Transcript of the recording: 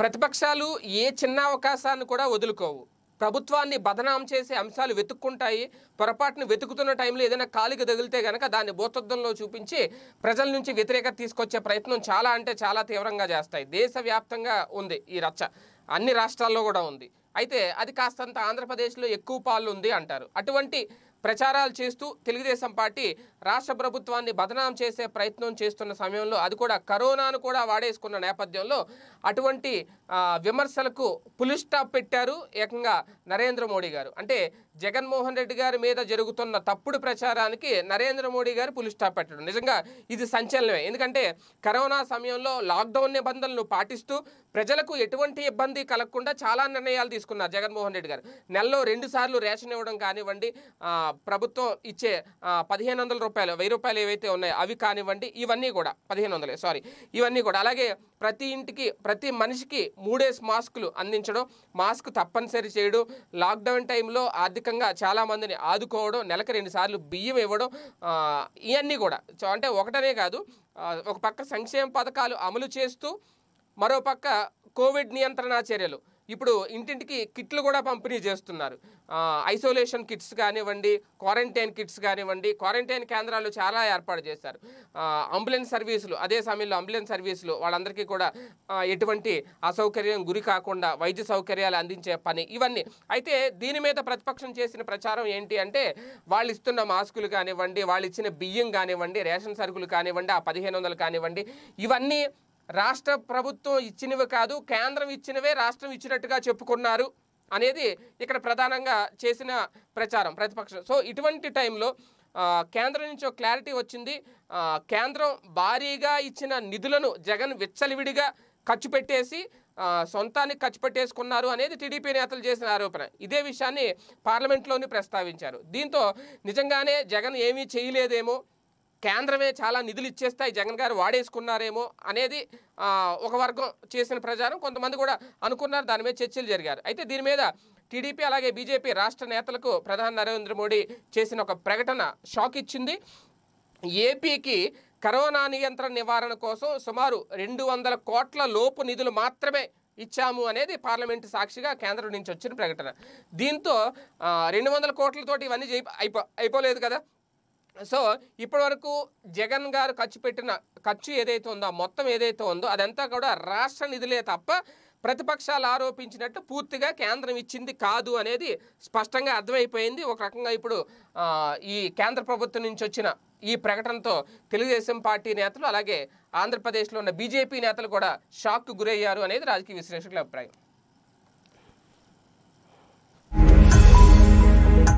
ప్రతిపక్షాలు ఏ చిన్న అవకాశాన్ని కూడా వదులుకోవు ప్రభుత్వాన్ని బదనాం చేసే అంశాలు వెతుక్కుంటాయి పొరపాటును వెతుకుతున్న టైంలో ఏదైనా కాలికి తగిలితే కనుక దాన్ని భూతద్దంలో చూపించి ప్రజల నుంచి వ్యతిరేకత తీసుకొచ్చే ప్రయత్నం చాలా అంటే చాలా తీవ్రంగా చేస్తాయి దేశవ్యాప్తంగా ఉంది ఈ రచ్చ అన్ని రాష్ట్రాల్లో కూడా ఉంది అయితే అది కాస్తంత ఆంధ్రప్రదేశ్లో ఎక్కువ పాలు ఉంది అంటారు అటువంటి ప్రచారాలు చేస్తూ తెలుగుదేశం పార్టీ రాష్ట్ర ప్రభుత్వాన్ని బదనాం చేసే ప్రయత్నం చేస్తున్న సమయంలో అది కూడా కరోనాను కూడా వాడేసుకున్న నేపథ్యంలో అటువంటి విమర్శలకు పులిస్టాప్ పెట్టారు ఏకంగా నరేంద్ర మోడీ గారు అంటే జగన్మోహన్ రెడ్డి గారి మీద జరుగుతున్న తప్పుడు ప్రచారానికి నరేంద్ర మోడీ గారు పులిస్టాప్ పెట్టడం నిజంగా ఇది సంచలనమే ఎందుకంటే కరోనా సమయంలో లాక్డౌన్ నిబంధనలు పాటిస్తూ ప్రజలకు ఎటువంటి ఇబ్బంది కలగకుండా చాలా నిర్ణయాలు తీసుకున్నారు జగన్మోహన్ రెడ్డి గారు నెలలో రెండు సార్లు రేషన్ ఇవ్వడం కానివ్వండి ప్రభుత్వం ఇచ్చే పదిహేను వందల రూపాయలు వెయ్యి రూపాయలు ఏవైతే ఉన్నాయో అవి కానివ్వండి ఇవన్నీ కూడా పదిహేను వందలే సారీ ఇవన్నీ కూడా అలాగే ప్రతి ఇంటికి ప్రతి మనిషికి మూడేసి మాస్కులు అందించడం మాస్క్ తప్పనిసరి చేయడం లాక్డౌన్ టైంలో ఆర్థికంగా చాలామందిని ఆదుకోవడం నెలకు రెండుసార్లు బియ్యం ఇవ్వడం ఇవన్నీ కూడా అంటే ఒకటనే కాదు ఒక పక్క సంక్షేమ పథకాలు అమలు చేస్తూ మరోపక్క కోవిడ్ నియంత్రణ చర్యలు ఇప్పుడు ఇంటింటికి కిట్లు కూడా పంపిణీ చేస్తున్నారు ఐసోలేషన్ కిట్స్ కానివ్వండి క్వారంటైన్ కిట్స్ కానివ్వండి క్వారంటైన్ కేంద్రాలు చాలా ఏర్పాటు చేశారు అంబులెన్స్ సర్వీసులు అదే సమయంలో అంబులెన్స్ సర్వీసులు వాళ్ళందరికీ కూడా ఎటువంటి అసౌకర్యం గురి కాకుండా వైద్య సౌకర్యాలు అందించే పని ఇవన్నీ అయితే దీని మీద ప్రతిపక్షం చేసిన ప్రచారం ఏంటి అంటే వాళ్ళు ఇస్తున్న మాస్కులు కానివ్వండి వాళ్ళు ఇచ్చిన బియ్యం కానివ్వండి రేషన్ సరుకులు కానివ్వండి ఆ పదిహేను వందలు కానివ్వండి ఇవన్నీ రాష్ట్ర ప్రభుత్వం ఇచ్చినవి కాదు కేంద్రం ఇచ్చినవే రాష్ట్రం ఇచ్చినట్టుగా చెప్పుకున్నారు అనేది ఇక్కడ ప్రధానంగా చేసిన ప్రచారం ప్రతిపక్షం సో ఇటువంటి టైంలో కేంద్రం నుంచి క్లారిటీ వచ్చింది కేంద్రం భారీగా ఇచ్చిన నిధులను జగన్ విచ్చలివిడిగా ఖర్చు పెట్టేసి సొంతానికి ఖర్చు పెట్టేసుకున్నారు అనేది టీడీపీ నేతలు చేసిన ఆరోపణ ఇదే విషయాన్ని పార్లమెంట్లోని ప్రస్తావించారు దీంతో నిజంగానే జగన్ ఏమీ చేయలేదేమో కేంద్రమే చాలా నిధులు ఇచ్చేస్తాయి జగన్ గారు వాడేసుకున్నారేమో అనేది ఒక వర్గం చేసిన ప్రచారం కొంతమంది కూడా అనుకున్నారు దాని మీద చర్చలు జరిగారు అయితే దీని మీద టీడీపీ అలాగే బీజేపీ రాష్ట్ర నేతలకు ప్రధాని నరేంద్ర మోడీ చేసిన ఒక ప్రకటన షాక్ ఇచ్చింది ఏపీకి కరోనా నియంత్రణ నివారణ కోసం సుమారు రెండు వందల కోట్ల లోపు నిధులు మాత్రమే ఇచ్చాము అనేది పార్లమెంటు సాక్షిగా కేంద్రం నుంచి వచ్చిన ప్రకటన దీంతో రెండు వందల కోట్లతోటి ఇవన్నీ అయిపో అయిపోలేదు కదా సో ఇప్పటి వరకు జగన్ గారు ఖర్చు పెట్టిన ఖర్చు ఏదైతే ఉందో మొత్తం ఏదైతే ఉందో అదంతా కూడా రాష్ట్ర నిధులే తప్ప ప్రతిపక్షాలు ఆరోపించినట్టు పూర్తిగా కేంద్రం ఇచ్చింది కాదు అనేది స్పష్టంగా అర్థమైపోయింది ఒక రకంగా ఇప్పుడు ఈ కేంద్ర ప్రభుత్వం నుంచి వచ్చిన ఈ ప్రకటనతో తెలుగుదేశం పార్టీ నేతలు అలాగే ఆంధ్రప్రదేశ్లో ఉన్న బీజేపీ నేతలు కూడా షాక్కు గురయ్యారు అనేది రాజకీయ విశ్లేషకుల అభిప్రాయం